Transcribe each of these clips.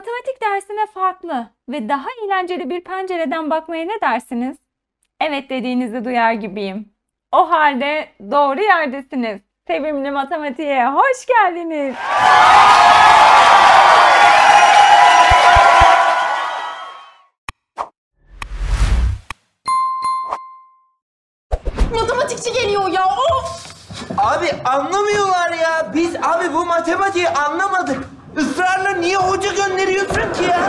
matematik dersine farklı ve daha eğlenceli bir pencereden bakmaya ne dersiniz? Evet dediğinizi duyar gibiyim. O halde doğru yerdesiniz. Sevimli Matematiğe hoş geldiniz. Matematikçi geliyor ya of! Abi anlamıyorlar ya. Biz abi bu matematiği anlamadık. Israrla niye hoca gönderiyorsun ki ya?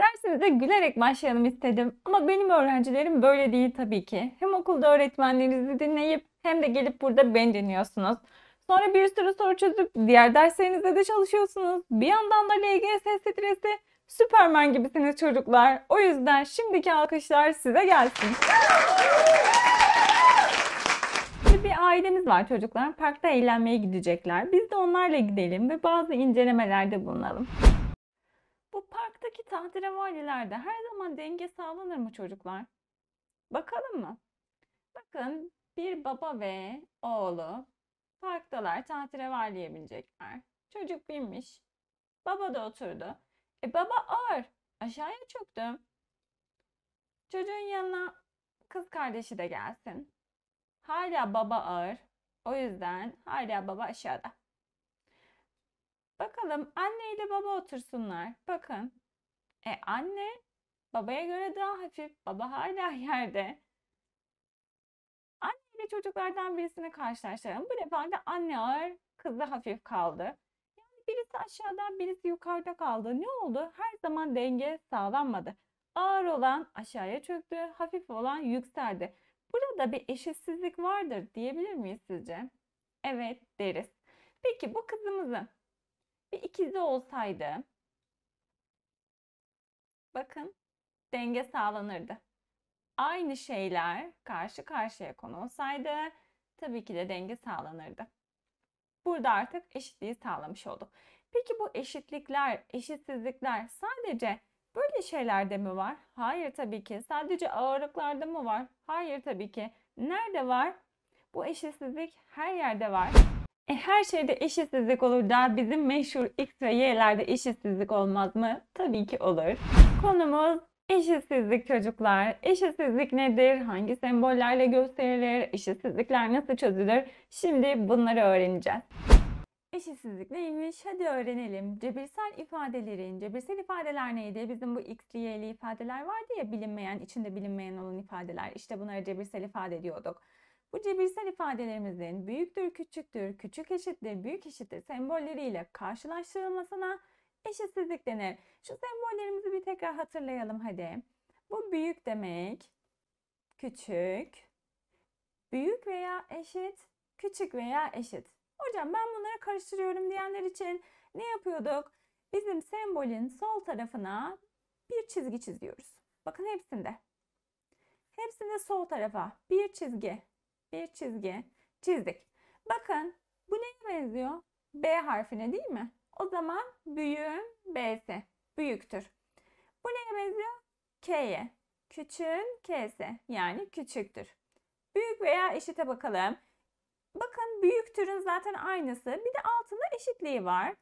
Dersimize gülerek başlayalım istedim. Ama benim öğrencilerim böyle değil tabii ki. Hem okulda öğretmenlerinizi dinleyip hem de gelip burada ben dinliyorsunuz. Sonra bir sürü soru çözüp diğer derslerinizde de çalışıyorsunuz. Bir yandan da LGS stresi. Süpermen gibisiniz çocuklar. O yüzden şimdiki alkışlar size gelsin. Şimdi bir ailemiz var çocuklar. Parkta eğlenmeye gidecekler. Biz de onlarla gidelim ve bazı incelemelerde bulunalım. Bu parktaki tahtirevalilerde her zaman denge sağlanır mı çocuklar? Bakalım mı? Bakın bir baba ve oğlu parktalar tahtirevaliye binecekler. Çocuk binmiş. Baba da oturdu. E baba ağır. Aşağıya çöktü. Çocuğun yanına kız kardeşi de gelsin. Hala baba ağır. O yüzden hala baba aşağıda. Bakalım anne ile baba otursunlar. Bakın. E anne babaya göre daha hafif. Baba hala yerde. Anne ile çocuklardan birisine karşılaştıralım. Bu defa da anne ağır, kız da hafif kaldı. Yani birisi aşağıda, birisi yukarıda kaldı. Ne oldu? Her zaman denge sağlanmadı. Ağır olan aşağıya çöktü, hafif olan yükseldi. Burada bir eşitsizlik vardır diyebilir miyiz sizce? Evet deriz. Peki bu kızımızın bir ikizi olsaydı bakın denge sağlanırdı. Aynı şeyler karşı karşıya konulsaydı tabii ki de denge sağlanırdı. Burada artık eşitliği sağlamış olduk. Peki bu eşitlikler, eşitsizlikler sadece Böyle şeylerde mi var? Hayır tabii ki. Sadece ağırlıklarda mı var? Hayır tabii ki. Nerede var? Bu eşitsizlik her yerde var. E her şeyde eşitsizlik olur da bizim meşhur X ve Y'lerde eşitsizlik olmaz mı? Tabii ki olur. Konumuz eşitsizlik çocuklar. Eşitsizlik nedir? Hangi sembollerle gösterilir? Eşitsizlikler nasıl çözülür? Şimdi bunları öğreneceğiz eşitsizlik neymiş? Hadi öğrenelim. Cebirsel ifadelerin, cebirsel ifadeler neydi? Bizim bu x'li y'li ifadeler vardı ya bilinmeyen, içinde bilinmeyen olan ifadeler. İşte bunları cebirsel ifade diyorduk. Bu cebirsel ifadelerimizin büyüktür, küçüktür, küçük eşittir, büyük eşittir sembolleriyle karşılaştırılmasına eşitsizlik denir. Şu sembollerimizi bir tekrar hatırlayalım hadi. Bu büyük demek, küçük, büyük veya eşit, küçük veya eşit. Hocam ben bunları karıştırıyorum diyenler için ne yapıyorduk? Bizim sembolün sol tarafına bir çizgi çiziyoruz. Bakın hepsinde. Hepsinde sol tarafa bir çizgi, bir çizgi çizdik. Bakın bu neye benziyor? B harfine değil mi? O zaman büyüğün B'si büyüktür. Bu neye benziyor? K'ye. Küçüğün K'si yani küçüktür. Büyük veya eşite bakalım. Bakın büyük türün zaten aynısı. Bir de altında eşitliği var.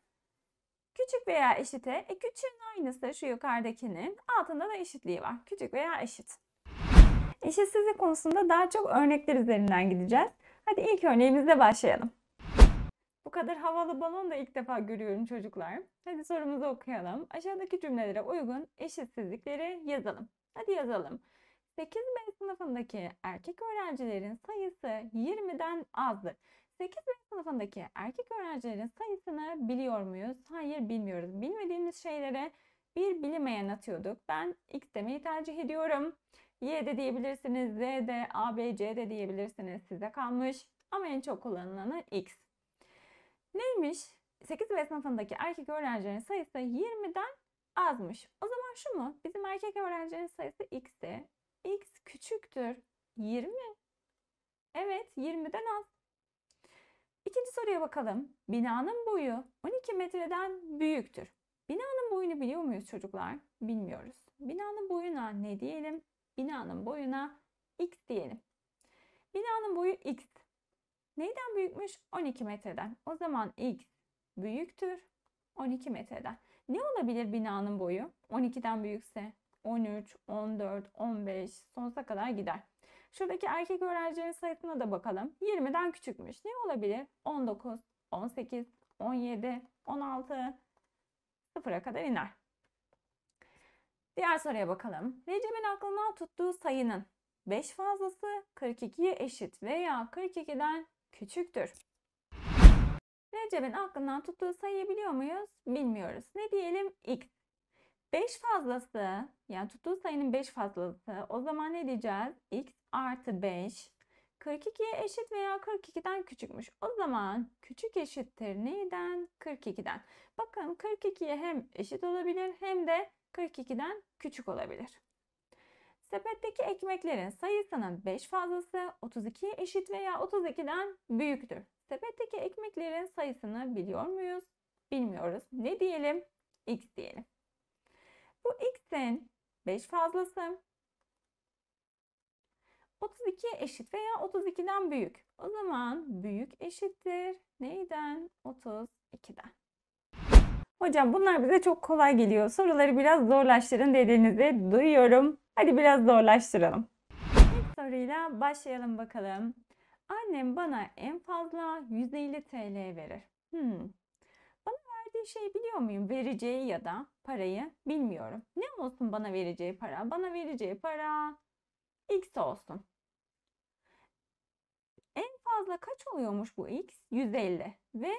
Küçük veya eşite. E küçüğün aynısı şu yukarıdakinin. Altında da eşitliği var. Küçük veya eşit. Eşitsizlik konusunda daha çok örnekler üzerinden gideceğiz. Hadi ilk örneğimizle başlayalım. Bu kadar havalı balon da ilk defa görüyorum çocuklar. Hadi sorumuzu okuyalım. Aşağıdaki cümlelere uygun eşitsizlikleri yazalım. Hadi yazalım. 8B sınıfındaki erkek öğrencilerin sayısı 20'den azdır. 8B sınıfındaki erkek öğrencilerin sayısını biliyor muyuz? Hayır bilmiyoruz. Bilmediğimiz şeylere bir bilinmeyen atıyorduk. Ben X demeyi tercih ediyorum. Y de diyebilirsiniz, Z de, A, B, C de diyebilirsiniz. Size kalmış. Ama en çok kullanılanı X. Neymiş? 8 ve sınıfındaki erkek öğrencilerin sayısı 20'den azmış. O zaman şu mu? Bizim erkek öğrencilerin sayısı X'ti x küçüktür 20. Evet 20'den az. İkinci soruya bakalım. Binanın boyu 12 metreden büyüktür. Binanın boyunu biliyor muyuz çocuklar? Bilmiyoruz. Binanın boyuna ne diyelim? Binanın boyuna x diyelim. Binanın boyu x. Neyden büyükmüş? 12 metreden. O zaman x büyüktür 12 metreden. Ne olabilir binanın boyu 12'den büyükse? 13, 14, 15 sonsuza kadar gider. Şuradaki erkek öğrencilerin sayısına da bakalım. 20'den küçükmüş. Ne olabilir? 19, 18, 17, 16, 0'a kadar iner. Diğer soruya bakalım. Recep'in aklından tuttuğu sayının 5 fazlası 42'ye eşit veya 42'den küçüktür. Recep'in aklından tuttuğu sayıyı biliyor muyuz? Bilmiyoruz. Ne diyelim? X. 5 fazlası yani tuttuğu sayının 5 fazlası o zaman ne diyeceğiz? x artı 5 42'ye eşit veya 42'den küçükmüş. O zaman küçük eşittir neyden? 42'den. Bakın 42'ye hem eşit olabilir hem de 42'den küçük olabilir. Sepetteki ekmeklerin sayısının 5 fazlası 32'ye eşit veya 32'den büyüktür. Sepetteki ekmeklerin sayısını biliyor muyuz? Bilmiyoruz. Ne diyelim? X diyelim. Bu x'in 5 fazlası. 32'ye eşit veya 32'den büyük. O zaman büyük eşittir. Neyden? 32'den. Hocam bunlar bize çok kolay geliyor. Soruları biraz zorlaştırın dediğinizi duyuyorum. Hadi biraz zorlaştıralım. İlk soruyla başlayalım bakalım. Annem bana en fazla 150 TL verir. Hmm, bir şey biliyor muyum? Vereceği ya da parayı bilmiyorum. Ne olsun bana vereceği para? Bana vereceği para x olsun. En fazla kaç oluyormuş bu x? 150 ve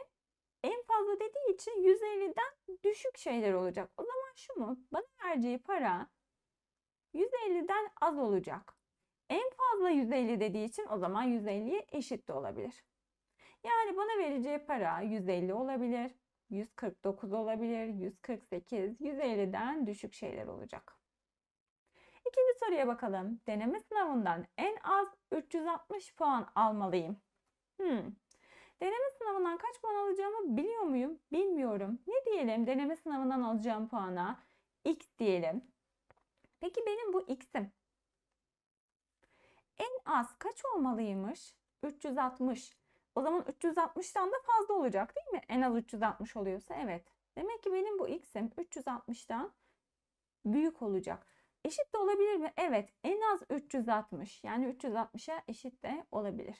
en fazla dediği için 150'den düşük şeyler olacak. O zaman şu mu? Bana vereceği para 150'den az olacak. En fazla 150 dediği için o zaman 150'ye eşit de olabilir. Yani bana vereceği para 150 olabilir. 149 olabilir, 148, 150'den düşük şeyler olacak. İkinci soruya bakalım. Deneme sınavından en az 360 puan almalıyım. Hmm. Deneme sınavından kaç puan alacağımı biliyor muyum? Bilmiyorum. Ne diyelim deneme sınavından alacağım puana? X diyelim. Peki benim bu X'im en az kaç olmalıymış? 360. O zaman 360'dan da fazla olacak değil mi? En az 360 oluyorsa evet. Demek ki benim bu x'im 360'dan büyük olacak. Eşit de olabilir mi? Evet. En az 360. Yani 360'a eşit de olabilir.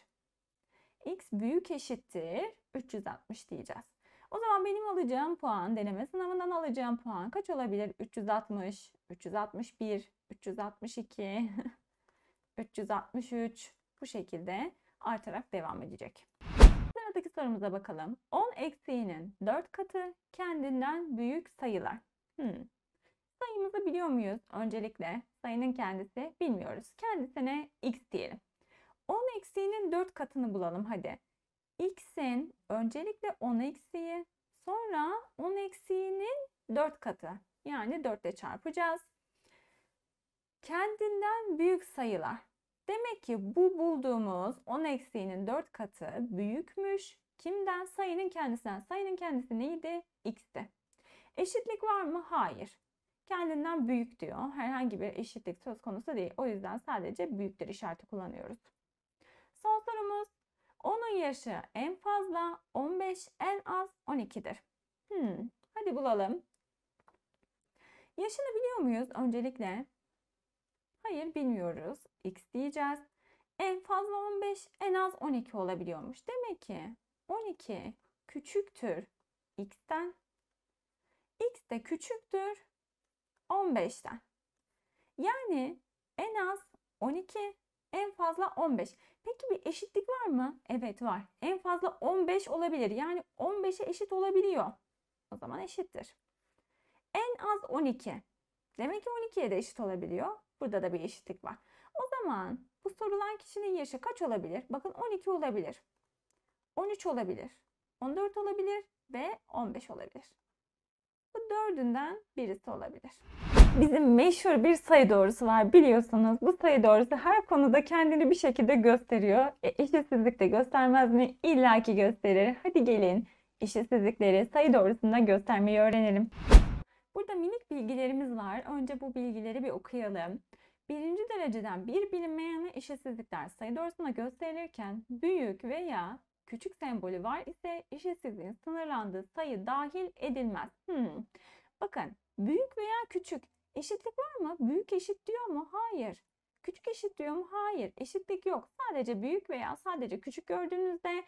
x büyük eşittir 360 diyeceğiz. O zaman benim alacağım puan deneme sınavından alacağım puan kaç olabilir? 360, 361, 362, 363 bu şekilde artarak devam edecek. Sıradaki sorumuza bakalım. 10 eksiğinin 4 katı kendinden büyük sayılar. Hmm. Sayımızı biliyor muyuz? Öncelikle sayının kendisi bilmiyoruz. Kendisine x diyelim. 10 eksiğinin 4 katını bulalım hadi. x'in öncelikle 10 eksiği sonra 10 eksiğinin 4 katı. Yani 4 ile çarpacağız. Kendinden büyük sayılar. Demek ki bu bulduğumuz 10 eksiğinin 4 katı büyükmüş. Kimden? Sayının kendisinden. Sayının kendisi neydi? X'ti. Eşitlik var mı? Hayır. Kendinden büyük diyor. Herhangi bir eşitlik söz konusu değil. O yüzden sadece büyüktür işareti kullanıyoruz. Son sorumuz. Onun yaşı en fazla, 15 en az, 12'dir. Hmm, hadi bulalım. Yaşını biliyor muyuz öncelikle? Hayır bilmiyoruz. X diyeceğiz. En fazla 15, en az 12 olabiliyormuş. Demek ki 12 küçüktür x'ten. x de küçüktür 15'ten. Yani en az 12, en fazla 15. Peki bir eşitlik var mı? Evet var. En fazla 15 olabilir. Yani 15'e eşit olabiliyor. O zaman eşittir. En az 12. Demek ki 12'ye de eşit olabiliyor. Burada da bir eşitlik var. O zaman bu sorulan kişinin yaşı kaç olabilir? Bakın 12 olabilir. 13 olabilir. 14 olabilir ve 15 olabilir. Bu dördünden birisi olabilir. Bizim meşhur bir sayı doğrusu var biliyorsunuz. Bu sayı doğrusu her konuda kendini bir şekilde gösteriyor. E, eşitsizlik de göstermez mi? İlla ki gösterir. Hadi gelin eşitsizlikleri sayı doğrusunda göstermeyi öğrenelim. Burada minik bilgilerimiz var. Önce bu bilgileri bir okuyalım. Birinci dereceden bir bilinmeyene işsizlikler sayı doğrusuna gösterilirken büyük veya küçük sembolü var ise işsizliğin sınırlandığı sayı dahil edilmez. Hmm. Bakın büyük veya küçük eşitlik var mı? Büyük eşit diyor mu? Hayır. Küçük eşit diyor mu? Hayır. Eşitlik yok. Sadece büyük veya sadece küçük gördüğünüzde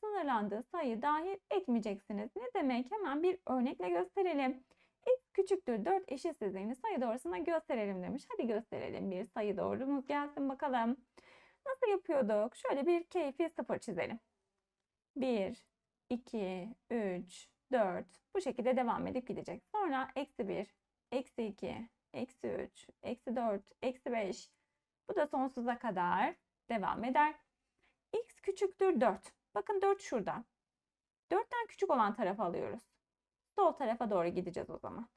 sınırlandığı sayı dahil etmeyeceksiniz. Ne demek? Hemen bir örnekle gösterelim x e, küçüktür 4 eşitsizliğini sayı doğrusuna gösterelim demiş. Hadi gösterelim bir sayı doğrumuz gelsin bakalım. Nasıl yapıyorduk? Şöyle bir keyfi sıfır çizelim. 1, 2, 3, 4 bu şekilde devam edip gidecek. Sonra eksi 1, eksi 2, eksi 3, eksi 4, eksi 5 bu da sonsuza kadar devam eder. x küçüktür 4. Bakın 4 şurada. 4'ten küçük olan tarafı alıyoruz. Sol tarafa doğru gideceğiz o zaman.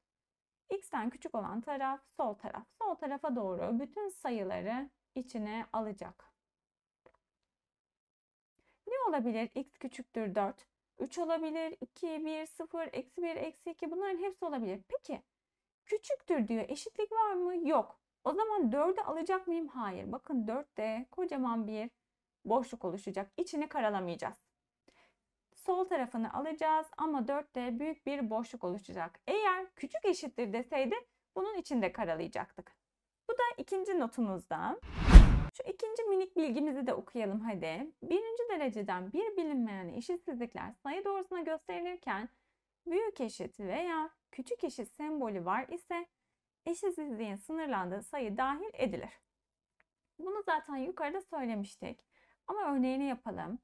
X'ten küçük olan taraf sol taraf. Sol tarafa doğru bütün sayıları içine alacak. Ne olabilir? X küçüktür 4. 3 olabilir. 2, 1, 0, eksi 1, eksi 2 bunların hepsi olabilir. Peki küçüktür diyor. Eşitlik var mı? Yok. O zaman 4'ü alacak mıyım? Hayır. Bakın 4'te kocaman bir boşluk oluşacak. İçini karalamayacağız sol tarafını alacağız ama 4'te büyük bir boşluk oluşacak. Eğer küçük eşittir deseydi bunun içinde karalayacaktık. Bu da ikinci notumuzdan. Şu ikinci minik bilgimizi de okuyalım hadi. Birinci dereceden bir bilinmeyen eşitsizlikler sayı doğrusuna gösterilirken büyük eşit veya küçük eşit sembolü var ise eşitsizliğin sınırlandığı sayı dahil edilir. Bunu zaten yukarıda söylemiştik. Ama örneğini yapalım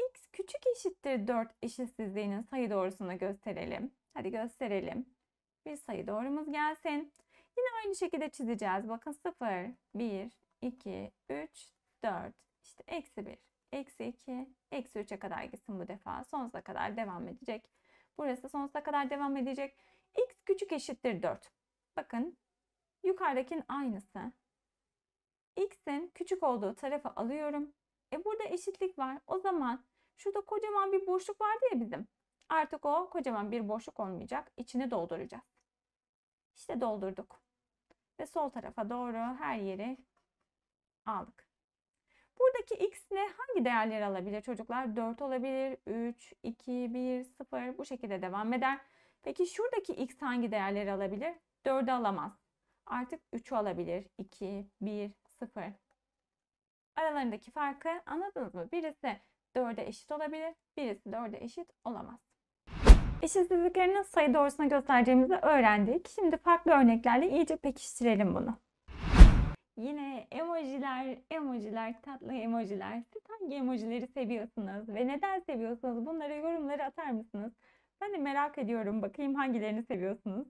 x küçük eşittir 4 eşitsizliğinin sayı doğrusunu gösterelim. Hadi gösterelim. Bir sayı doğrumuz gelsin. Yine aynı şekilde çizeceğiz. Bakın 0, 1, 2, 3, 4. İşte eksi 1, eksi 2, eksi 3'e kadar gitsin bu defa. Sonsuza kadar devam edecek. Burası sonsuza kadar devam edecek. x küçük eşittir 4. Bakın yukarıdakinin aynısı. x'in küçük olduğu tarafı alıyorum. E burada eşitlik var. O zaman şurada kocaman bir boşluk vardı ya bizim. Artık o kocaman bir boşluk olmayacak. İçini dolduracağız. İşte doldurduk. Ve sol tarafa doğru her yeri aldık. Buradaki x ne? Hangi değerleri alabilir çocuklar? 4 olabilir, 3, 2, 1, 0 bu şekilde devam eder. Peki şuradaki x hangi değerleri alabilir? 4'ü alamaz. Artık 3'ü alabilir. 2, 1, 0. Aralarındaki farkı anladınız mı? Birisi 4'e eşit olabilir, birisi 4'e eşit olamaz. Eşitsizlikleri nasıl sayı doğrusuna göstereceğimizi öğrendik. Şimdi farklı örneklerle iyice pekiştirelim bunu. Yine emojiler, emojiler, tatlı emojiler. Siz hangi emojileri seviyorsunuz ve neden seviyorsunuz? Bunlara yorumları atar mısınız? Ben de merak ediyorum. Bakayım hangilerini seviyorsunuz.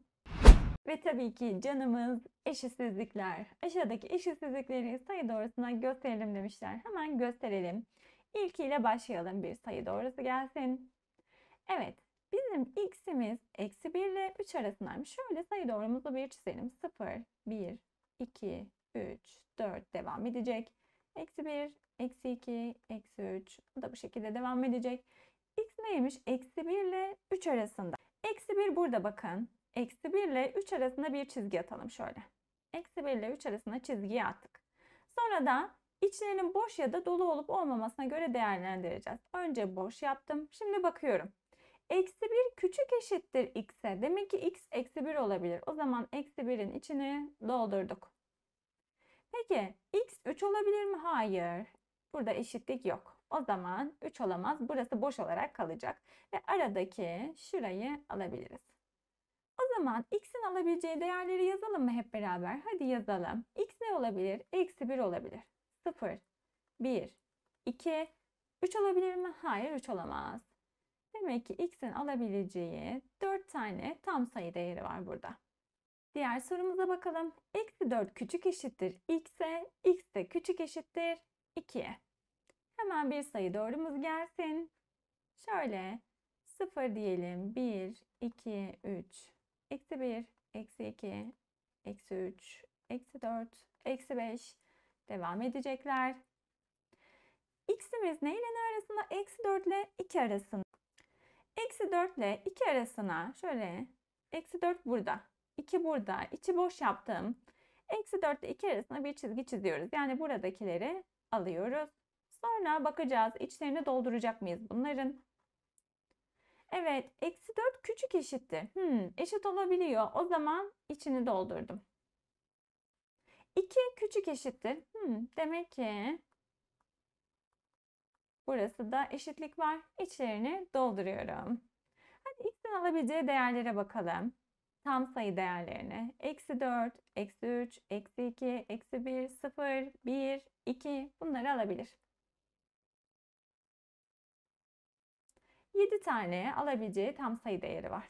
Ve tabii ki canımız eşitsizlikler. Aşağıdaki eşitsizlikleri sayı doğrusuna gösterelim demişler. Hemen gösterelim. İlkiyle başlayalım. Bir sayı doğrusu gelsin. Evet. Bizim x'imiz eksi 1 ile 3 arasındaymış. Şöyle sayı doğrumuzu bir çizelim. 0, 1, 2, 3, 4 devam edecek. Eksi 1, eksi 2, eksi 3. Bu da bu şekilde devam edecek. X neymiş? Eksi 1 ile 3 arasında. Eksi 1 burada bakın. Eksi 1 ile 3 arasında bir çizgi atalım şöyle. Eksi 1 ile 3 arasında çizgiyi attık. Sonra da içlerinin boş ya da dolu olup olmamasına göre değerlendireceğiz. Önce boş yaptım. Şimdi bakıyorum. Eksi 1 küçük eşittir x'e. Demek ki x eksi 1 olabilir. O zaman eksi 1'in içini doldurduk. Peki x 3 olabilir mi? Hayır. Burada eşitlik yok. O zaman 3 olamaz. Burası boş olarak kalacak. Ve aradaki şurayı alabiliriz. O zaman x'in alabileceği değerleri yazalım mı hep beraber? Hadi yazalım. x ne olabilir? Eksi 1 olabilir. 0, 1, 2, 3 olabilir mi? Hayır 3 olamaz. Demek ki x'in alabileceği 4 tane tam sayı değeri var burada. Diğer sorumuza bakalım. Eksi 4 küçük eşittir x'e, x de küçük eşittir 2'ye. Hemen bir sayı doğrumuz gelsin. Şöyle 0 diyelim. 1, 2, 3, Eksi 1, eksi 2, eksi 3, eksi 4, eksi 5 devam edecekler. X'imiz neyle ne arasında? Eksi 4 ile 2 arasında. Eksi 4 ile 2 arasına şöyle eksi 4 burada. 2 burada. içi boş yaptım. Eksi 4 ile 2 arasına bir çizgi çiziyoruz. Yani buradakileri alıyoruz. Sonra bakacağız içlerini dolduracak mıyız bunların? Evet eksi 4 küçük eşittir. Hmm, eşit olabiliyor. O zaman içini doldurdum. 2 küçük eşittir. Hmm, demek ki burası da eşitlik var. İçlerini dolduruyorum. Hadi x'in alabileceği değerlere bakalım. Tam sayı değerlerine. Eksi 4, eksi 3, eksi 2, eksi 1, 0, 1, 2 bunları alabilir. 7 tane alabileceği tam sayı değeri var.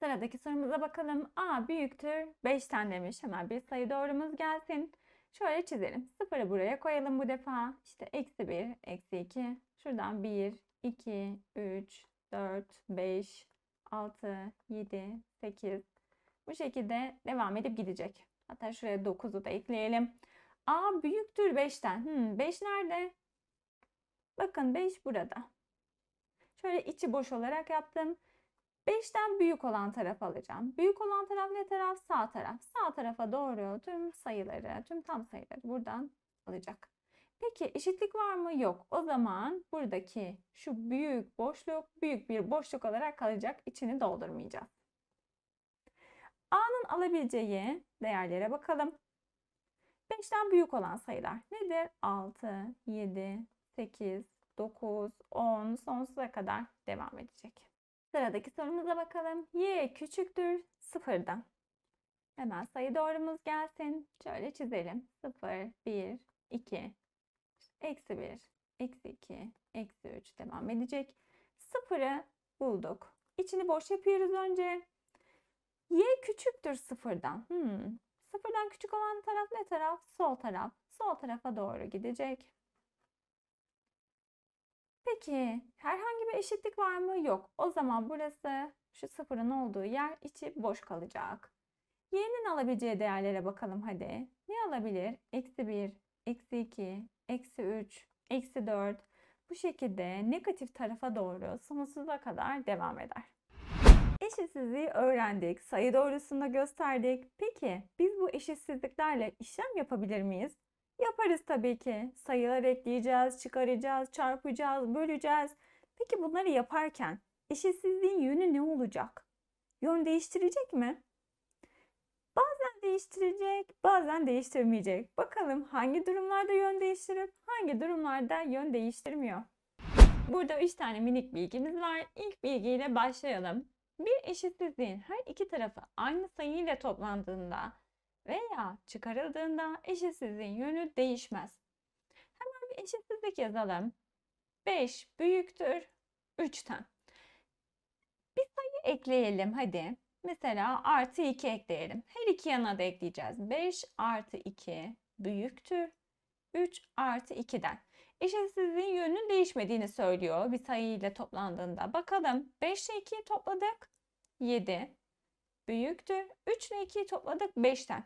Sıradaki sorumuza bakalım. A büyüktür 5'ten demiş. Hemen bir sayı doğrumuz gelsin. Şöyle çizelim. Sıfırı buraya koyalım bu defa. İşte eksi 1, eksi 2. Şuradan 1, 2, 3, 4, 5, 6, 7, 8. Bu şekilde devam edip gidecek. Hatta şuraya 9'u da ekleyelim. A büyüktür 5'ten. Hmm, nerede? Bakın 5 burada. Şöyle içi boş olarak yaptım. 5'ten büyük olan taraf alacağım. Büyük olan taraf ne taraf? Sağ taraf. Sağ tarafa doğru tüm sayıları, tüm tam sayıları buradan alacak. Peki eşitlik var mı? Yok. O zaman buradaki şu büyük boşluk büyük bir boşluk olarak kalacak. İçini doldurmayacağız. A'nın alabileceği değerlere bakalım. 5'ten büyük olan sayılar nedir? 6, 7, 8, 9, 10 sonsuza kadar devam edecek. Sıradaki sorumuza bakalım. Y küçüktür sıfırdan. Hemen sayı doğrumuz gelsin. Şöyle çizelim. 0, 1, 2, eksi 1, eksi 2, eksi 3 devam edecek. Sıfırı bulduk. İçini boş yapıyoruz önce. Y küçüktür sıfırdan. Hmm. Sıfırdan küçük olan taraf ne taraf? Sol taraf. Sol tarafa doğru gidecek. Peki herhangi bir eşitlik var mı? Yok. O zaman burası şu sıfırın olduğu yer içi boş kalacak. Y'nin alabileceği değerlere bakalım hadi. Ne alabilir? Eksi 1, eksi 2, eksi 3, eksi 4. Bu şekilde negatif tarafa doğru sonsuza kadar devam eder. Eşitsizliği öğrendik, sayı doğrusunda gösterdik. Peki biz bu eşitsizliklerle işlem yapabilir miyiz? Yaparız tabii ki. Sayılar ekleyeceğiz, çıkaracağız, çarpacağız, böleceğiz. Peki bunları yaparken eşitsizliğin yönü ne olacak? Yön değiştirecek mi? Bazen değiştirecek, bazen değiştirmeyecek. Bakalım hangi durumlarda yön değiştirip hangi durumlarda yön değiştirmiyor. Burada 3 tane minik bilgimiz var. İlk bilgiyle başlayalım. Bir eşitsizliğin her iki tarafı aynı sayı ile toplandığında veya çıkarıldığında eşitsizliğin yönü değişmez. Hemen bir eşitsizlik yazalım. 5 büyüktür 3'ten. Bir sayı ekleyelim hadi. Mesela artı 2 ekleyelim. Her iki yana da ekleyeceğiz. 5 artı 2 büyüktür 3 artı 2'den. Eşitsizliğin yönünün değişmediğini söylüyor bir sayı ile toplandığında. Bakalım 5 ile 2'yi topladık. 7 büyüktür. 3 ile 2'yi topladık 5'ten.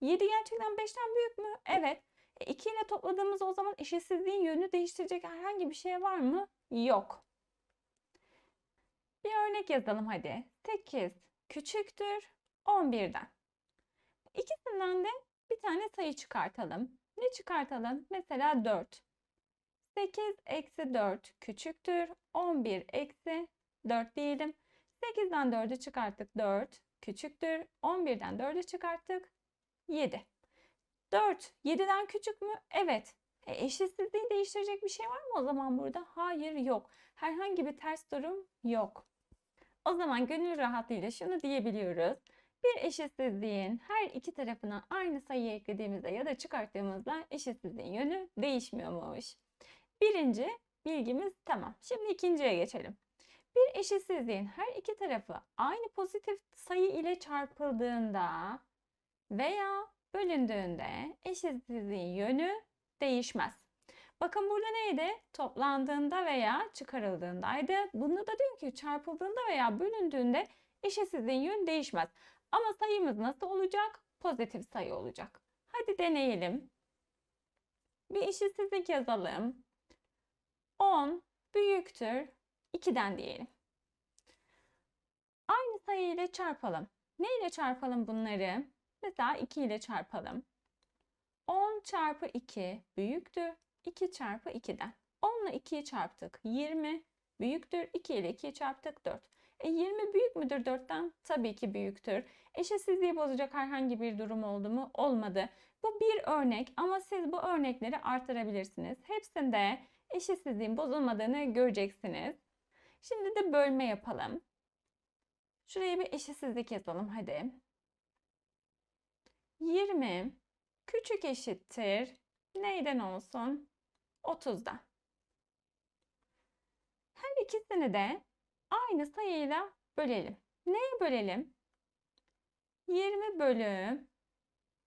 7 gerçekten 5'ten büyük mü? Evet. E, 2 ile topladığımız o zaman eşitsizliğin yönünü değiştirecek herhangi bir şey var mı? Yok. Bir örnek yazalım hadi. 8 küçüktür 11'den. İkisinden de bir tane sayı çıkartalım. Ne çıkartalım? Mesela 4. 8 eksi 4 küçüktür. 11 eksi 4 diyelim. 8'den 4'ü çıkarttık 4 küçüktür. 11'den 4'e çıkarttık. 7. 4 7'den küçük mü? Evet. E, eşitsizliği değiştirecek bir şey var mı o zaman burada? Hayır yok. Herhangi bir ters durum yok. O zaman gönül rahatlığıyla şunu diyebiliyoruz. Bir eşitsizliğin her iki tarafına aynı sayıyı eklediğimizde ya da çıkarttığımızda eşitsizliğin yönü değişmiyormuş. Birinci bilgimiz tamam. Şimdi ikinciye geçelim. Bir eşitsizliğin her iki tarafı aynı pozitif sayı ile çarpıldığında veya bölündüğünde eşitsizliğin yönü değişmez. Bakın burada neydi? Toplandığında veya çıkarıldığındaydı. Bunu da diyor ki çarpıldığında veya bölündüğünde eşitsizliğin yönü değişmez. Ama sayımız nasıl olacak? Pozitif sayı olacak. Hadi deneyelim. Bir eşitsizlik yazalım. 10 büyüktür 2'den diyelim. Aynı sayı ile çarpalım. Ne ile çarpalım bunları? Mesela 2 ile çarpalım. 10 çarpı 2 büyüktür 2 çarpı 2'den. 10 ile 2'yi çarptık. 20 büyüktür. 2 ile 2'yi çarptık 4. E 20 büyük müdür 4'ten? Tabii ki büyüktür. Eşitsizliği bozacak herhangi bir durum oldu mu? Olmadı. Bu bir örnek ama siz bu örnekleri artırabilirsiniz. Hepsinde eşitsizliğin bozulmadığını göreceksiniz. Şimdi de bölme yapalım. Şuraya bir eşitsizlik yazalım hadi. 20 küçük eşittir neyden olsun? 30'dan. Her ikisini de aynı sayıyla bölelim. Neyi bölelim? 20 bölü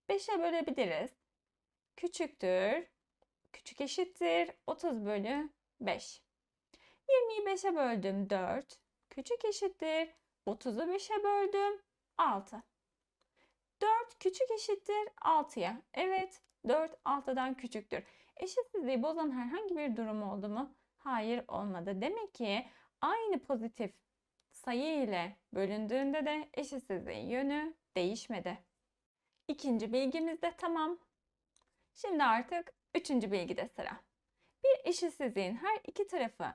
5'e bölebiliriz. Küçüktür. Küçük eşittir 30 bölü 5. 25'e böldüm 4. Küçük eşittir 30'u 5'e böldüm 6. 4 küçük eşittir 6'ya. Evet 4 6'dan küçüktür. Eşitsizliği bozan herhangi bir durum oldu mu? Hayır olmadı. Demek ki aynı pozitif sayı ile bölündüğünde de eşitsizliğin yönü değişmedi. İkinci bilgimiz de tamam. Şimdi artık üçüncü bilgide sıra. Bir eşitsizliğin her iki tarafı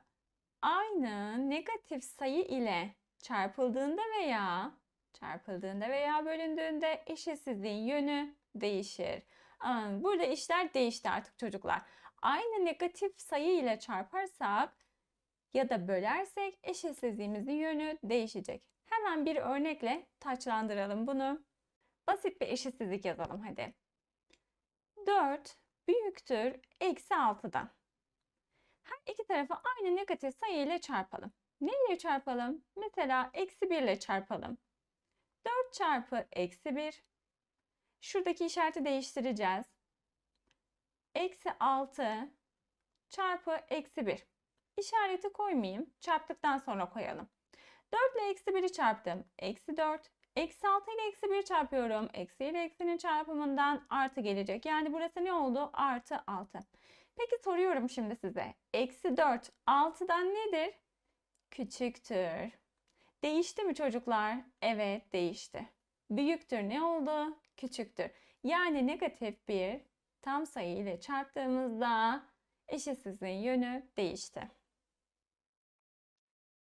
aynı negatif sayı ile çarpıldığında veya çarpıldığında veya bölündüğünde eşitsizliğin yönü değişir. Burada işler değişti artık çocuklar. Aynı negatif sayı ile çarparsak ya da bölersek eşitsizliğimizin yönü değişecek. Hemen bir örnekle taçlandıralım bunu. Basit bir eşitsizlik yazalım hadi. 4 büyüktür eksi 6'dan. Her iki tarafı aynı negatif sayı ile çarpalım. Ne ile çarpalım? Mesela eksi 1 ile çarpalım. 4 çarpı eksi 1. Şuradaki işareti değiştireceğiz. Eksi 6 çarpı eksi 1. İşareti koymayayım. Çarptıktan sonra koyalım. 4 ile eksi 1'i çarptım. Eksi 4. Eksi 6 ile eksi 1 çarpıyorum. Eksi ile eksinin çarpımından artı gelecek. Yani burası ne oldu? Artı 6. Peki soruyorum şimdi size. Eksi 4 6'dan nedir? Küçüktür. Değişti mi çocuklar? Evet değişti. Büyüktür ne oldu? Küçüktür. Yani negatif bir tam sayı ile çarptığımızda eşitsizliğin yönü değişti.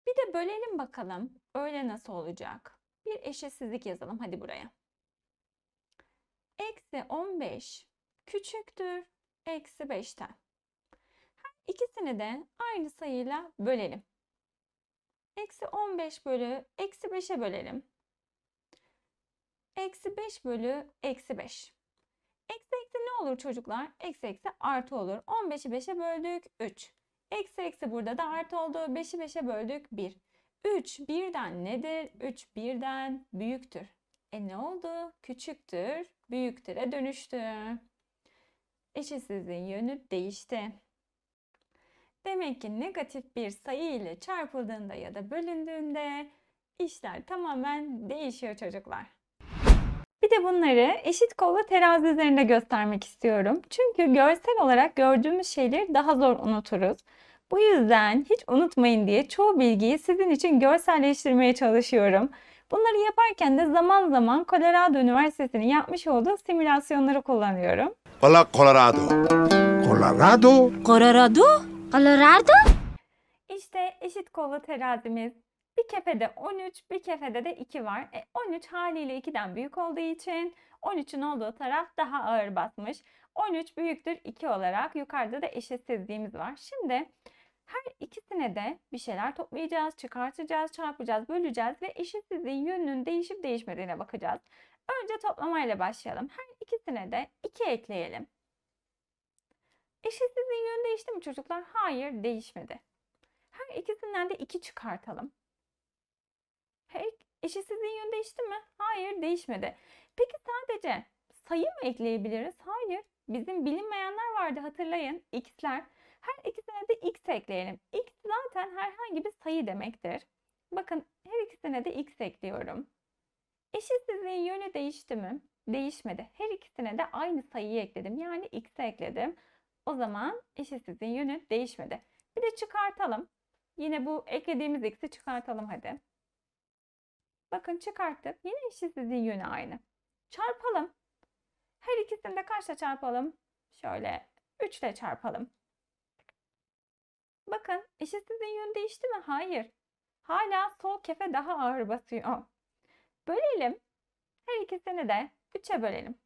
Bir de bölelim bakalım. Öyle nasıl olacak? Bir eşitsizlik yazalım hadi buraya. Eksi 15 küçüktür eksi 5'ten. Her ikisini de aynı sayıyla bölelim. Eksi 15 bölü eksi 5'e bölelim. Eksi 5 bölü eksi 5. Eksi eksi ne olur çocuklar? Eksi eksi artı olur. 15'i 5'e böldük 3. Eksi eksi burada da artı oldu. 5'i 5'e böldük 1. 3 birden nedir? 3 birden büyüktür. E ne oldu? Küçüktür, büyüktüre dönüştü eşitsizliğin yönü değişti. Demek ki negatif bir sayı ile çarpıldığında ya da bölündüğünde işler tamamen değişiyor çocuklar. Bir de bunları eşit kolla terazi üzerinde göstermek istiyorum. Çünkü görsel olarak gördüğümüz şeyleri daha zor unuturuz. Bu yüzden hiç unutmayın diye çoğu bilgiyi sizin için görselleştirmeye çalışıyorum. Bunları yaparken de zaman zaman Colorado Üniversitesi'nin yapmış olduğu simülasyonları kullanıyorum. Valla Colorado. Colorado? Colorado? Colorado? İşte eşit kollu terazimiz. Bir kefede 13, bir kefede de 2 var. E, 13 haliyle 2'den büyük olduğu için 13'ün olduğu taraf daha ağır basmış. 13 büyüktür 2 olarak yukarıda da eşitsizliğimiz var. Şimdi her ikisine de bir şeyler toplayacağız, çıkartacağız, çarpacağız, böleceğiz ve eşitsizliğin yönünün değişip değişmediğine bakacağız. Önce toplamayla başlayalım. Her ikisine de 2 ekleyelim. Eşitsizliğin yönü değişti mi çocuklar? Hayır değişmedi. Her ikisinden de 2 çıkartalım. Her eşitsizliğin yönü değişti mi? Hayır değişmedi. Peki sadece sayı mı ekleyebiliriz? Hayır. Bizim bilinmeyenler vardı hatırlayın. X'ler. Her ikisine de x ekleyelim. X zaten herhangi bir sayı demektir. Bakın her ikisine de x ekliyorum. Eşitsizliğin yönü değişti mi? Değişmedi. Her ikisine de aynı sayıyı ekledim. Yani x'e ekledim. O zaman eşitsizliğin yönü değişmedi. Bir de çıkartalım. Yine bu eklediğimiz x'i çıkartalım hadi. Bakın çıkarttık. Yine eşitsizliğin yönü aynı. Çarpalım. Her ikisini de kaçla çarpalım? Şöyle 3 ile çarpalım. Bakın eşitsizliğin yönü değişti mi? Hayır. Hala sol kefe daha ağır basıyor. Bölelim. Her ikisini de 3'e bölelim.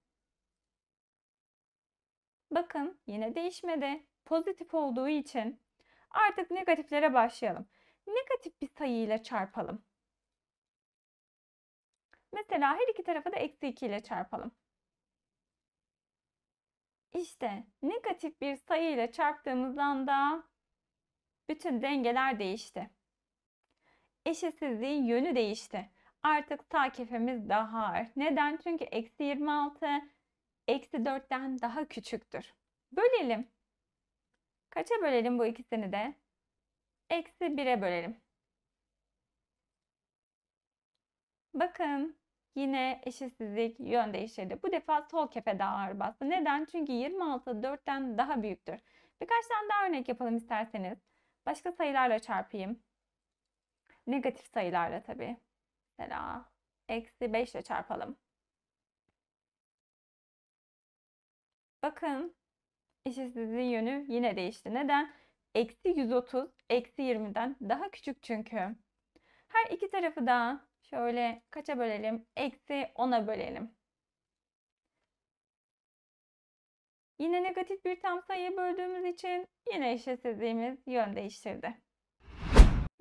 Bakın yine değişmedi. Pozitif olduğu için artık negatiflere başlayalım. Negatif bir sayı ile çarpalım. Mesela her iki tarafı da eksi 2 ile çarpalım. İşte negatif bir sayı ile çarptığımız anda bütün dengeler değişti. Eşitsizliğin yönü değişti artık takifimiz daha ağır. Neden? Çünkü eksi 26 eksi 4'ten daha küçüktür. Bölelim. Kaça bölelim bu ikisini de? Eksi 1'e bölelim. Bakın yine eşitsizlik yön değiştirdi. Bu defa sol kefe daha ağır bastı. Neden? Çünkü 26 4'ten daha büyüktür. Birkaç tane daha örnek yapalım isterseniz. Başka sayılarla çarpayım. Negatif sayılarla tabii. Mesela eksi 5 ile çarpalım. Bakın eşitsizliğin yönü yine değişti. Neden? Eksi 130, eksi 20'den daha küçük çünkü. Her iki tarafı da şöyle kaça bölelim? Eksi 10'a bölelim. Yine negatif bir tam sayıya böldüğümüz için yine eşitsizliğimiz yön değiştirdi.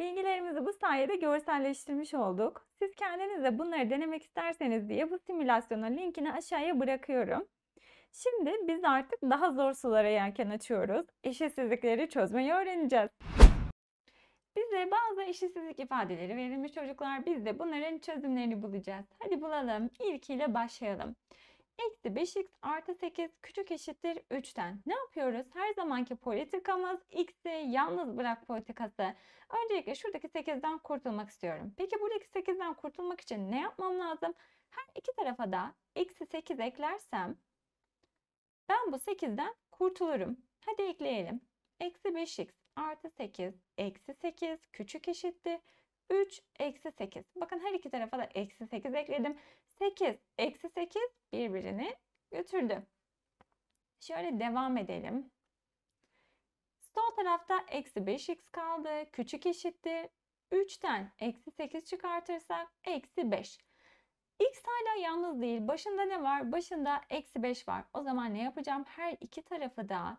Bilgilerimizi bu sayede görselleştirmiş olduk. Siz kendiniz de bunları denemek isterseniz diye bu simülasyona linkini aşağıya bırakıyorum. Şimdi biz artık daha zor sulara yelken açıyoruz. Eşitsizlikleri çözmeyi öğreneceğiz. Bize bazı eşitsizlik ifadeleri verilmiş çocuklar. Biz de bunların çözümlerini bulacağız. Hadi bulalım. İlkiyle başlayalım. Eksi 5x artı 8 küçük eşittir 3'ten. Ne yapıyoruz? Her zamanki politikamız x'i yalnız bırak politikası. Öncelikle şuradaki 8'den kurtulmak istiyorum. Peki buradaki 8'den kurtulmak için ne yapmam lazım? Her iki tarafa da eksi 8 eklersem ben bu 8'den kurtulurum. Hadi ekleyelim. Eksi 5x artı 8 eksi 8 küçük eşittir 3 eksi 8. Bakın her iki tarafa da eksi 8 ekledim. 8. Eksi 8 birbirini götürdü. Şöyle devam edelim. Sol tarafta eksi 5x kaldı. Küçük eşittir. 3'ten eksi 8 çıkartırsak eksi 5. X hala yalnız değil. Başında ne var? Başında eksi 5 var. O zaman ne yapacağım? Her iki tarafı da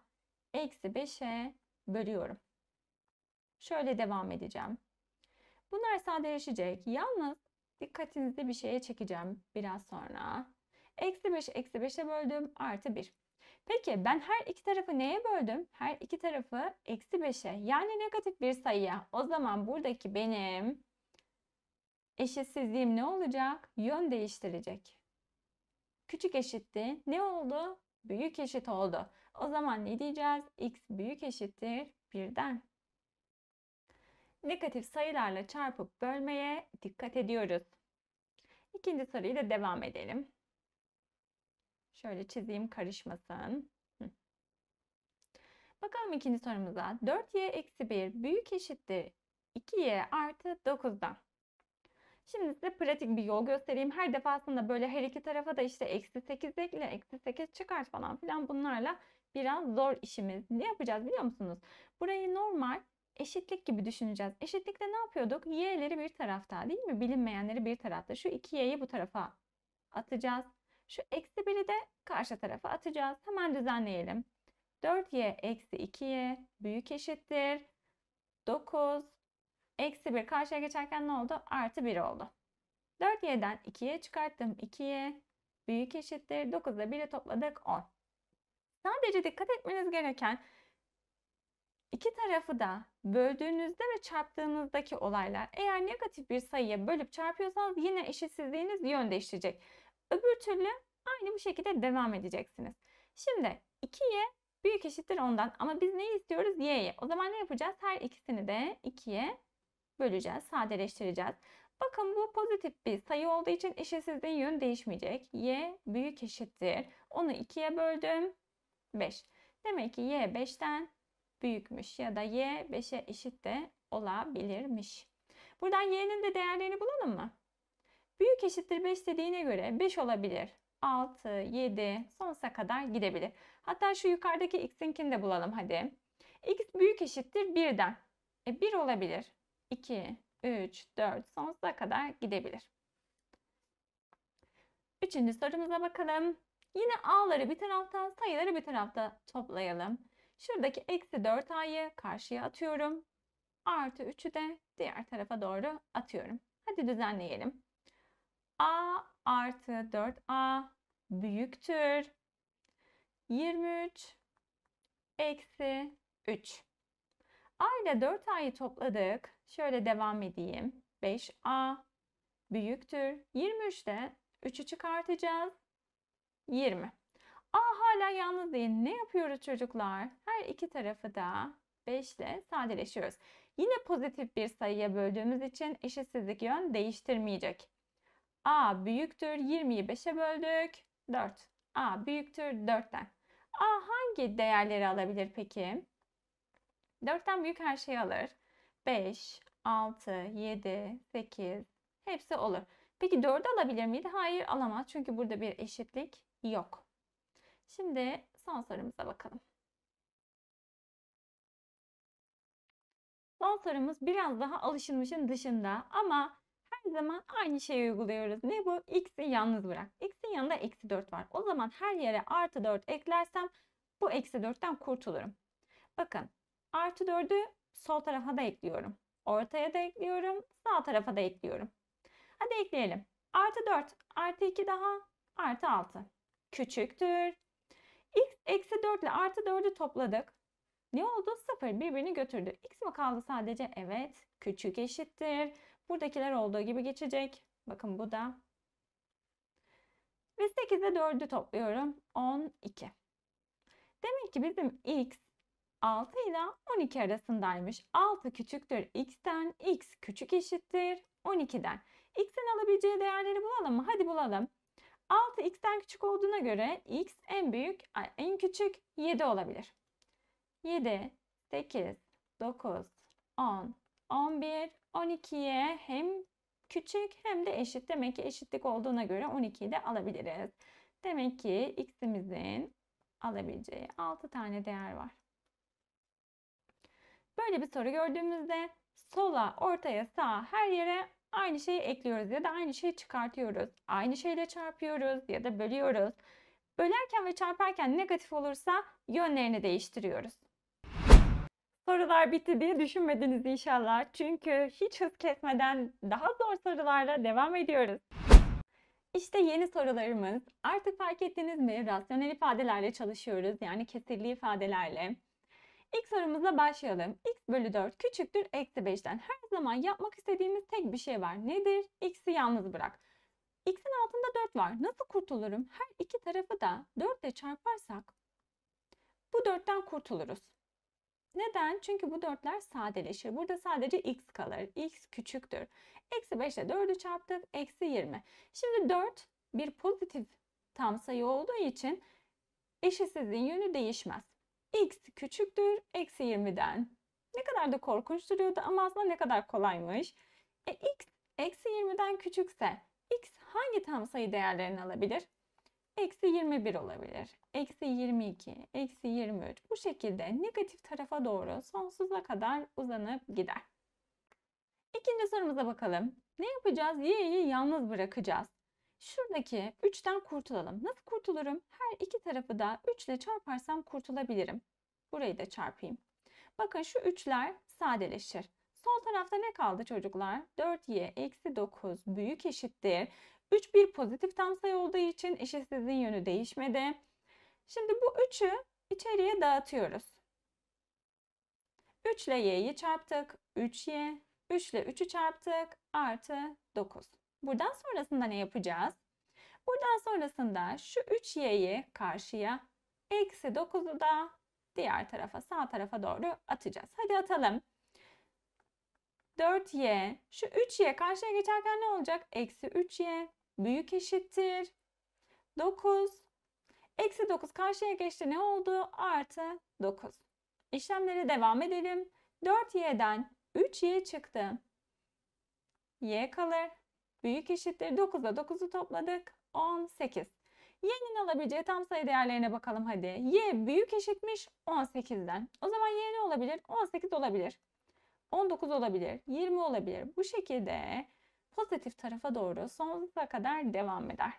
eksi 5'e bölüyorum. Şöyle devam edeceğim. Bunlar sadeleşecek. Yalnız Dikkatinizi bir şeye çekeceğim biraz sonra. Eksi 5, eksi 5'e böldüm. Artı 1. Peki ben her iki tarafı neye böldüm? Her iki tarafı eksi 5'e yani negatif bir sayıya. O zaman buradaki benim eşitsizliğim ne olacak? Yön değiştirecek. Küçük eşitti. Ne oldu? Büyük eşit oldu. O zaman ne diyeceğiz? X büyük eşittir birden. Negatif sayılarla çarpıp bölmeye dikkat ediyoruz. İkinci sarıyla devam edelim. Şöyle çizeyim karışmasın. Bakalım ikinci sorumuza. 4y eksi 1 büyük eşittir 2y artı 9'dan. Şimdi size pratik bir yol göstereyim. Her defasında böyle her iki tarafa da işte eksi 8 ekle, eksi 8 çıkart falan filan bunlarla biraz zor işimiz. Ne yapacağız biliyor musunuz? Burayı normal eşitlik gibi düşüneceğiz. Eşitlikte ne yapıyorduk? Y'leri bir tarafta değil mi? Bilinmeyenleri bir tarafta. Şu iki yyi bu tarafa atacağız. Şu eksi biri de karşı tarafa atacağız. Hemen düzenleyelim. 4y eksi 2y büyük eşittir. 9 eksi 1 karşıya geçerken ne oldu? Artı 1 oldu. 4y'den 2'ye çıkarttım. 2y büyük eşittir. 9 ile 1'i topladık 10. Sadece dikkat etmeniz gereken İki tarafı da böldüğünüzde ve çarptığınızdaki olaylar eğer negatif bir sayıya bölüp çarpıyorsanız yine eşitsizliğiniz yön değiştirecek. Öbür türlü aynı bu şekilde devam edeceksiniz. Şimdi 2 büyük eşittir ondan ama biz ne istiyoruz? y'yi. O zaman ne yapacağız? Her ikisini de 2'ye böleceğiz, sadeleştireceğiz. Bakın bu pozitif bir sayı olduğu için eşitsizliğin yönü değişmeyecek. y büyük eşittir. Onu 2'ye böldüm. 5. Demek ki y 5'ten büyükmüş ya da y 5'e eşit de olabilirmiş. Buradan y'nin de değerlerini bulalım mı? Büyük eşittir 5 dediğine göre 5 olabilir. 6, 7 sonsuza kadar gidebilir. Hatta şu yukarıdaki x'inkini de bulalım hadi. x büyük eşittir 1'den. E 1 olabilir. 2, 3, 4 sonsuza kadar gidebilir. Üçüncü sorumuza bakalım. Yine a'ları bir tarafta, sayıları bir tarafta toplayalım. Şuradaki eksi 4 a'yı karşıya atıyorum. Artı 3'ü de diğer tarafa doğru atıyorum. Hadi düzenleyelim. a artı 4a büyüktür. 23 eksi 3. A ile 4a'yı topladık. Şöyle devam edeyim. 5a büyüktür. 23'te 3'ü çıkartacağız. 20. A hala yalnız değil. Ne yapıyoruz çocuklar? Her iki tarafı da 5 ile sadeleşiyoruz. Yine pozitif bir sayıya böldüğümüz için eşitsizlik yön değiştirmeyecek. A büyüktür 20'yi 5'e böldük. 4. A büyüktür 4'ten. A hangi değerleri alabilir peki? 4'ten büyük her şeyi alır. 5, 6, 7, 8 hepsi olur. Peki 4'ü alabilir miydi? Hayır alamaz çünkü burada bir eşitlik yok. Şimdi son sorumuza bakalım. Son sorumuz biraz daha alışılmışın dışında ama her zaman aynı şeyi uyguluyoruz. Ne bu? X'i yalnız bırak. X'in yanında eksi 4 var. O zaman her yere artı 4 eklersem bu eksi 4'ten kurtulurum. Bakın artı 4'ü sol tarafa da ekliyorum. Ortaya da ekliyorum. Sağ tarafa da ekliyorum. Hadi ekleyelim. Artı 4, artı 2 daha, artı 6. Küçüktür X eksi 4 ile artı 4'ü topladık. Ne oldu? 0 birbirini götürdü. X mi kaldı sadece? Evet. Küçük eşittir. Buradakiler olduğu gibi geçecek. Bakın bu da. Ve 8 ile 4'ü topluyorum. 12. Demek ki bizim x 6 ile 12 arasındaymış. 6 küçüktür x'ten, x küçük eşittir 12'den. x'in alabileceği değerleri bulalım mı? Hadi bulalım. 6 x'ten küçük olduğuna göre x en büyük, en küçük 7 olabilir. 7, 8, 9, 10, 11, 12'ye hem küçük hem de eşit. Demek ki eşitlik olduğuna göre 12'yi de alabiliriz. Demek ki x'imizin alabileceği 6 tane değer var. Böyle bir soru gördüğümüzde sola, ortaya, sağa her yere aynı şeyi ekliyoruz ya da aynı şeyi çıkartıyoruz. Aynı şeyle çarpıyoruz ya da bölüyoruz. Bölerken ve çarparken negatif olursa yönlerini değiştiriyoruz. Sorular bitti diye düşünmediniz inşallah. Çünkü hiç hız kesmeden daha zor sorularla devam ediyoruz. İşte yeni sorularımız. Artık fark ettiniz mi? Rasyonel ifadelerle çalışıyoruz. Yani kesirli ifadelerle. İlk sorumuzla başlayalım. x bölü 4 küçüktür eksi 5'ten. Her zaman yapmak istediğimiz tek bir şey var. Nedir? x'i yalnız bırak. x'in altında 4 var. Nasıl kurtulurum? Her iki tarafı da 4 ile çarparsak bu 4'ten kurtuluruz. Neden? Çünkü bu 4'ler sadeleşir. Burada sadece x kalır. x küçüktür. Eksi 5 ile 4'ü çarptık. Eksi 20. Şimdi 4 bir pozitif tam sayı olduğu için eşitsizliğin yönü değişmez x küçüktür eksi 20'den. Ne kadar da korkunç duruyordu ama aslında ne kadar kolaymış. E, x eksi 20'den küçükse x hangi tam sayı değerlerini alabilir? Eksi 21 olabilir. Eksi 22, eksi 23 bu şekilde negatif tarafa doğru sonsuza kadar uzanıp gider. İkinci sorumuza bakalım. Ne yapacağız? Y'yi yalnız bırakacağız. Şuradaki 3'ten kurtulalım. Nasıl kurtulurum? Her iki tarafı da 3 ile çarparsam kurtulabilirim. Burayı da çarpayım. Bakın şu 3'ler sadeleşir. Sol tarafta ne kaldı çocuklar? 4y eksi 9 büyük eşittir. 3 bir pozitif tam sayı olduğu için eşitsizliğin yönü değişmedi. Şimdi bu 3'ü içeriye dağıtıyoruz. 3 ile y'yi çarptık. 3y. 3 ile 3'ü çarptık. Artı 9. Buradan sonrasında ne yapacağız? Buradan sonrasında şu 3y'yi karşıya eksi 9'u da diğer tarafa sağ tarafa doğru atacağız. Hadi atalım. 4y şu 3y karşıya geçerken ne olacak? Eksi 3y büyük eşittir. 9 eksi 9 karşıya geçti ne oldu? Artı 9. İşlemlere devam edelim. 4y'den 3y çıktı. y kalır. Büyük eşittir 9'da 9'u topladık 18. Y'nin alabileceği tam sayı değerlerine bakalım hadi. Y büyük eşitmiş 18'den. O zaman Y ne olabilir? 18 olabilir. 19 olabilir. 20 olabilir. Bu şekilde pozitif tarafa doğru sonsuza kadar devam eder.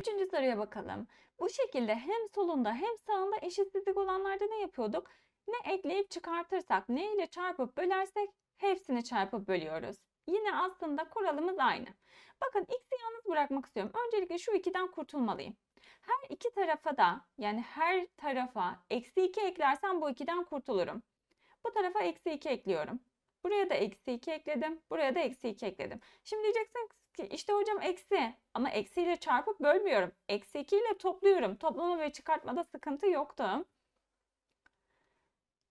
Üçüncü soruya bakalım. Bu şekilde hem solunda hem sağında eşitsizlik olanlarda ne yapıyorduk? Ne ekleyip çıkartırsak, ne ile çarpıp bölersek hepsini çarpıp bölüyoruz. Yine aslında kuralımız aynı. Bakın x'i yalnız bırakmak istiyorum. Öncelikle şu 2'den kurtulmalıyım. Her iki tarafa da yani her tarafa eksi 2 eklersem bu 2'den kurtulurum. Bu tarafa eksi 2 ekliyorum. Buraya da eksi 2 ekledim. Buraya da eksi 2 ekledim. Şimdi diyeceksin ki işte hocam eksi ama eksiyle çarpıp bölmüyorum. Eksi 2 ile topluyorum. Toplama ve çıkartmada sıkıntı yoktu.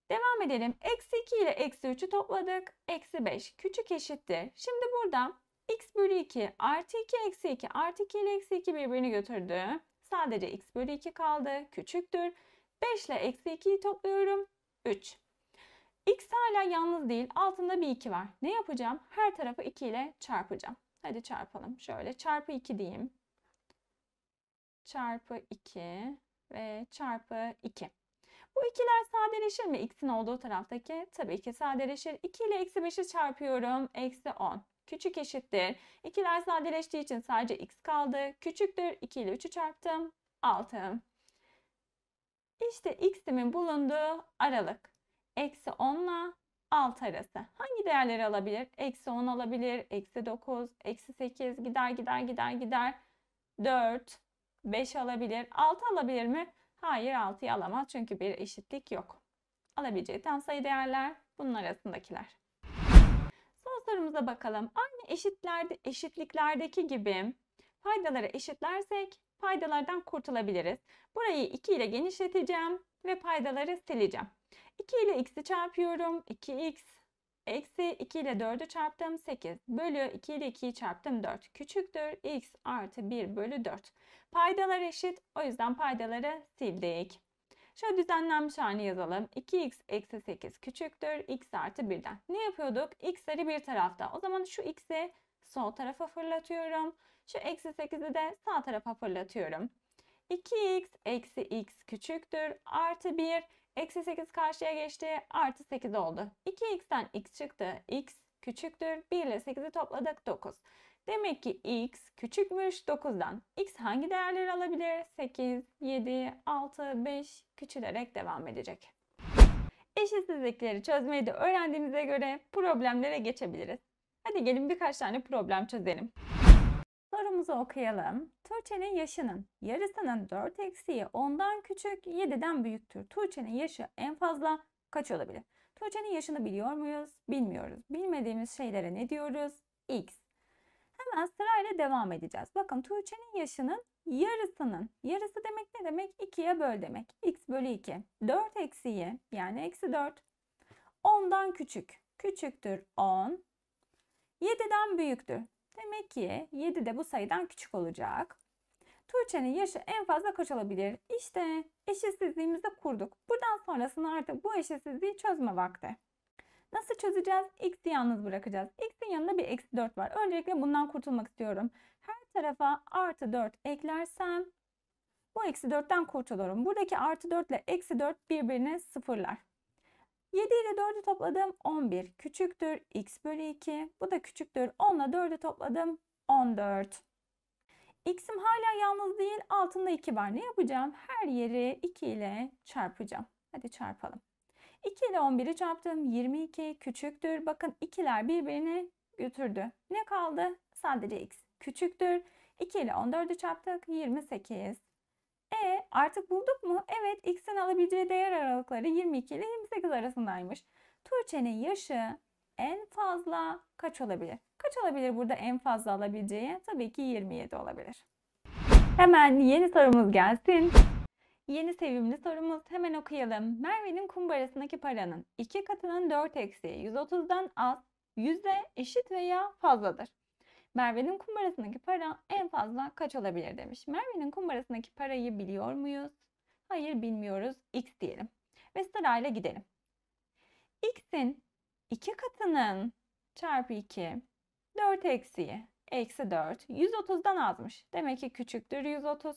Devam edelim. Eksi 2 ile eksi 3'ü topladık. Eksi 5 küçük eşittir. Şimdi burada x bölü 2 artı 2 eksi 2 artı 2 ile eksi 2 birbirini götürdü. Sadece x bölü 2 kaldı. Küçüktür. 5 ile eksi 2'yi topluyorum. 3. X hala yalnız değil. Altında bir 2 var. Ne yapacağım? Her tarafı 2 ile çarpacağım. Hadi çarpalım. Şöyle çarpı 2 diyeyim. Çarpı 2 ve çarpı 2. Bu ikiler sadeleşir mi? X'in olduğu taraftaki tabii ki sadeleşir. 2 ile eksi 5'i çarpıyorum. Eksi 10 küçük eşittir. İkiler sadeleştiği için sadece x kaldı. Küçüktür. 2 ile 3'ü çarptım. 6. İşte x'imin bulunduğu aralık. Eksi 10 ile 6 arası. Hangi değerleri alabilir? Eksi 10 alabilir. Eksi 9, eksi 8 gider gider gider gider. 4, 5 alabilir. 6 alabilir mi? Hayır 6'yı alamaz çünkü bir eşitlik yok. Alabileceği tam sayı değerler bunun arasındakiler. Son sorumuza bakalım. Aynı eşitlerde, eşitliklerdeki gibi faydaları eşitlersek paydalardan kurtulabiliriz. Burayı 2 ile genişleteceğim ve paydaları sileceğim. 2 ile x'i çarpıyorum. 2x Eksi 2 ile 4'ü çarptım 8 bölü 2 ile 2'yi çarptım 4 küçüktür x artı 1 bölü 4. Paydalar eşit o yüzden paydaları sildik. Şöyle düzenlenmiş halini yazalım. 2x eksi 8 küçüktür x artı 1'den. Ne yapıyorduk? x'leri bir tarafta. O zaman şu x'i sol tarafa fırlatıyorum. Şu eksi 8'i de sağ tarafa fırlatıyorum. 2x eksi x küçüktür artı 1 Eksi 8 karşıya geçti. Artı 8 oldu. 2x'ten x çıktı. x küçüktür. 1 ile 8'i topladık 9. Demek ki x küçükmüş 9'dan. x hangi değerleri alabilir? 8, 7, 6, 5 küçülerek devam edecek. Eşitsizlikleri çözmeyi de öğrendiğimize göre problemlere geçebiliriz. Hadi gelin birkaç tane problem çözelim. Sorumuzu okuyalım. Tuğçe'nin yaşının yarısının 4 eksiği 10'dan küçük 7'den büyüktür. Tuğçe'nin yaşı en fazla kaç olabilir? Tuğçe'nin yaşını biliyor muyuz? Bilmiyoruz. Bilmediğimiz şeylere ne diyoruz? X. Hemen sırayla devam edeceğiz. Bakın Tuğçe'nin yaşının yarısının, yarısı demek ne demek? 2'ye böl demek. X bölü 2. 4 eksiği yani eksi 4. 10'dan küçük. Küçüktür 10. 7'den büyüktür. Demek ki 7 de bu sayıdan küçük olacak. Tuğçe'nin yaşı en fazla kaç olabilir? İşte eşitsizliğimizi kurduk. Buradan sonrasını artık bu eşitsizliği çözme vakti. Nasıl çözeceğiz? X'i yalnız bırakacağız. X'in yanında bir eksi 4 var. Öncelikle bundan kurtulmak istiyorum. Her tarafa artı 4 eklersem bu eksi 4'ten kurtulurum. Buradaki artı 4 ile eksi 4 birbirine sıfırlar. 7 ile 4'ü topladım 11 küçüktür x bölü 2 bu da küçüktür 10 ile 4'ü topladım 14. X'im hala yalnız değil altında 2 var ne yapacağım her yeri 2 ile çarpacağım hadi çarpalım. 2 ile 11'i çarptım 22 küçüktür bakın ikiler birbirini götürdü ne kaldı sadece x küçüktür 2 ile 14'ü çarptık 28. E artık bulduk mu? Evet X'in alabileceği değer aralıkları 22 ile 28 arasındaymış. Tuğçe'nin yaşı en fazla kaç olabilir? Kaç olabilir burada en fazla alabileceği? Tabii ki 27 olabilir. Hemen yeni sorumuz gelsin. Yeni sevimli sorumuz hemen okuyalım. Merve'nin kumbarasındaki paranın 2 katının 4 eksiği 130'dan az, yüzde eşit veya fazladır. Merve'nin kumbarasındaki para en fazla kaç olabilir demiş. Merve'nin kumbarasındaki parayı biliyor muyuz? Hayır bilmiyoruz. X diyelim. Ve sırayla gidelim. X'in 2 katının çarpı 2 4 eksiği eksi 4 130'dan azmış. Demek ki küçüktür 130.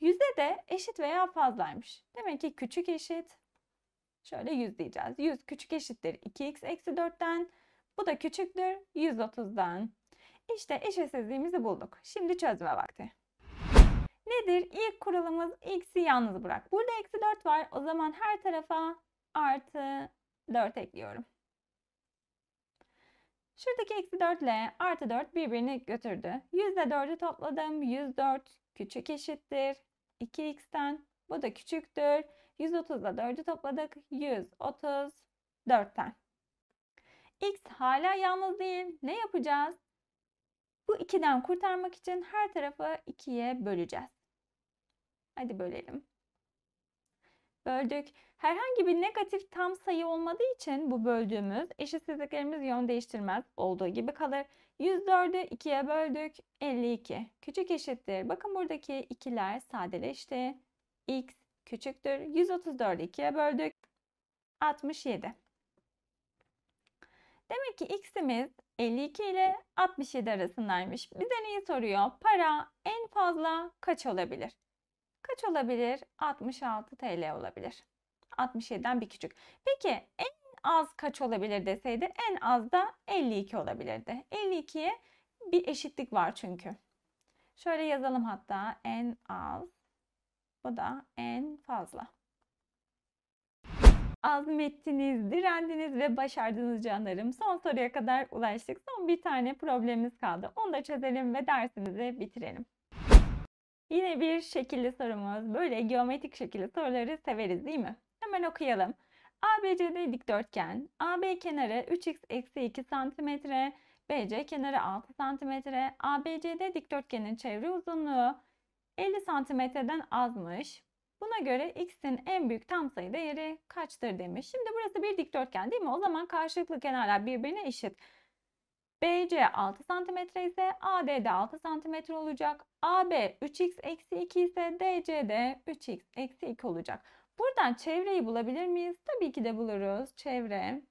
Yüzde de eşit veya fazlaymış. Demek ki küçük eşit şöyle 100 diyeceğiz. 100 küçük eşittir 2x eksi 4'ten. Bu da küçüktür 130'dan. İşte eşitsizliğimizi bulduk. Şimdi çözme vakti. Nedir? İlk kuralımız x'i yalnız bırak. Burada eksi 4 var. O zaman her tarafa artı 4 ekliyorum. Şuradaki eksi 4 ile artı 4 birbirini götürdü. %4'ü topladım. 104 küçük eşittir. 2x'ten bu da küçüktür. 130 ile 4'ü topladık. 134'ten. x hala yalnız değil. Ne yapacağız? Bu 2'den kurtarmak için her tarafı 2'ye böleceğiz. Hadi bölelim. Böldük. Herhangi bir negatif tam sayı olmadığı için bu böldüğümüz eşitsizliklerimiz yön değiştirmez. Olduğu gibi kalır. 104'ü 2'ye böldük. 52. Küçük eşittir. Bakın buradaki ikiler sadeleşti. X küçüktür. 134'ü 2'ye böldük. 67. Demek ki x'imiz 52 ile 67 arasındaymış. Bize neyi soruyor? Para en fazla kaç olabilir? Kaç olabilir? 66 TL olabilir. 67'den bir küçük. Peki en az kaç olabilir deseydi en az da 52 olabilirdi. 52'ye bir eşitlik var çünkü. Şöyle yazalım hatta en az bu da en fazla azmettiniz, direndiniz ve başardınız canlarım. Son soruya kadar ulaştık. Son bir tane problemimiz kaldı. Onu da çözelim ve dersimizi bitirelim. Yine bir şekilli sorumuz. Böyle geometrik şekilli soruları severiz değil mi? Hemen okuyalım. ABCD dikdörtgen. AB kenarı 3x eksi 2 cm. BC kenarı 6 cm. ABCD dikdörtgenin çevre uzunluğu 50 cm'den azmış. Buna göre x'in en büyük tam sayı değeri kaçtır demiş. Şimdi burası bir dikdörtgen değil mi? O zaman karşılıklı kenarlar birbirine eşit. BC 6 cm ise AD de 6 cm olacak. AB 3x eksi 2 ise DC de 3x eksi 2 olacak. Buradan çevreyi bulabilir miyiz? Tabii ki de buluruz. Çevre.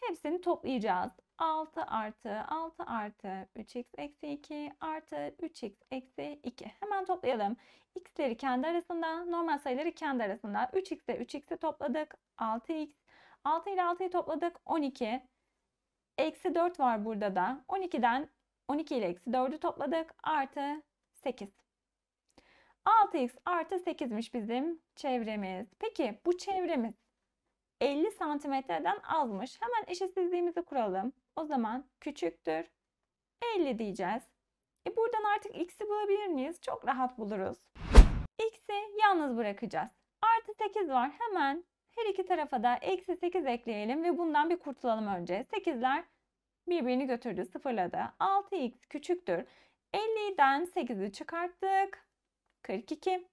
Hepsini toplayacağız. 6 artı 6 artı 3x eksi 2 artı 3x eksi 2. Hemen toplayalım. x'leri kendi arasında, normal sayıları kendi arasında. 3x ile 3x'i topladık. 6x. 6 ile 6'yı topladık. 12. Eksi 4 var burada da. 12'den 12 ile eksi 4'ü topladık. Artı 8. 6x artı 8'miş bizim çevremiz. Peki bu çevremiz 50 santimetreden azmış. Hemen eşitsizliğimizi kuralım. O zaman küçüktür 50 diyeceğiz. E buradan artık x'i bulabilir miyiz? Çok rahat buluruz. X'i yalnız bırakacağız. Artı 8 var. Hemen her iki tarafa da eksi 8 ekleyelim ve bundan bir kurtulalım önce. 8'ler birbirini götürdü, sıfırladı. 6x küçüktür. 50'den 8'i çıkarttık. 42.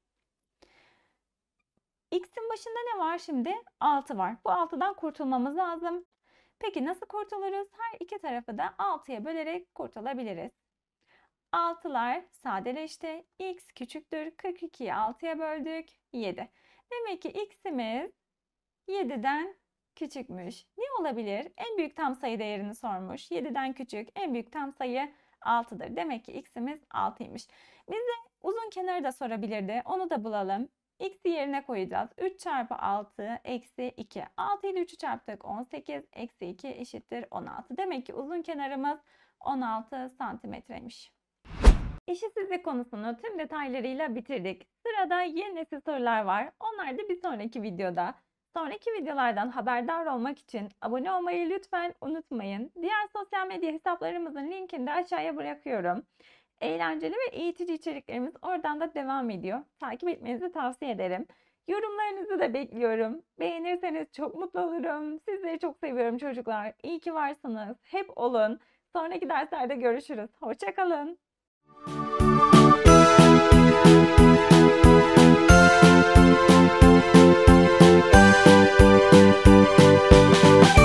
X'in başında ne var şimdi? 6 var. Bu 6'dan kurtulmamız lazım. Peki nasıl kurtuluruz? Her iki tarafı da 6'ya bölerek kurtulabiliriz. 6'lar sadeleşti. X küçüktür. 42'yi 6'ya böldük. 7. Demek ki x'imiz 7'den küçükmüş. Ne olabilir? En büyük tam sayı değerini sormuş. 7'den küçük. En büyük tam sayı 6'dır. Demek ki x'imiz 6'ymış. Bize uzun kenarı da sorabilirdi. Onu da bulalım. X'i yerine koyacağız. 3 çarpı 6 eksi 2. 6 ile 3'ü çarptık 18 eksi 2 eşittir 16. Demek ki uzun kenarımız 16 santimetreymiş. Eşitsizlik konusunu tüm detaylarıyla bitirdik. Sırada yeni nesil sorular var. Onlar da bir sonraki videoda. Sonraki videolardan haberdar olmak için abone olmayı lütfen unutmayın. Diğer sosyal medya hesaplarımızın linkini de aşağıya bırakıyorum eğlenceli ve eğitici içeriklerimiz oradan da devam ediyor. Takip etmenizi tavsiye ederim. Yorumlarınızı da bekliyorum. Beğenirseniz çok mutlu olurum. Sizleri çok seviyorum çocuklar. İyi ki varsınız. Hep olun. Sonraki derslerde görüşürüz. Hoşçakalın. Müzik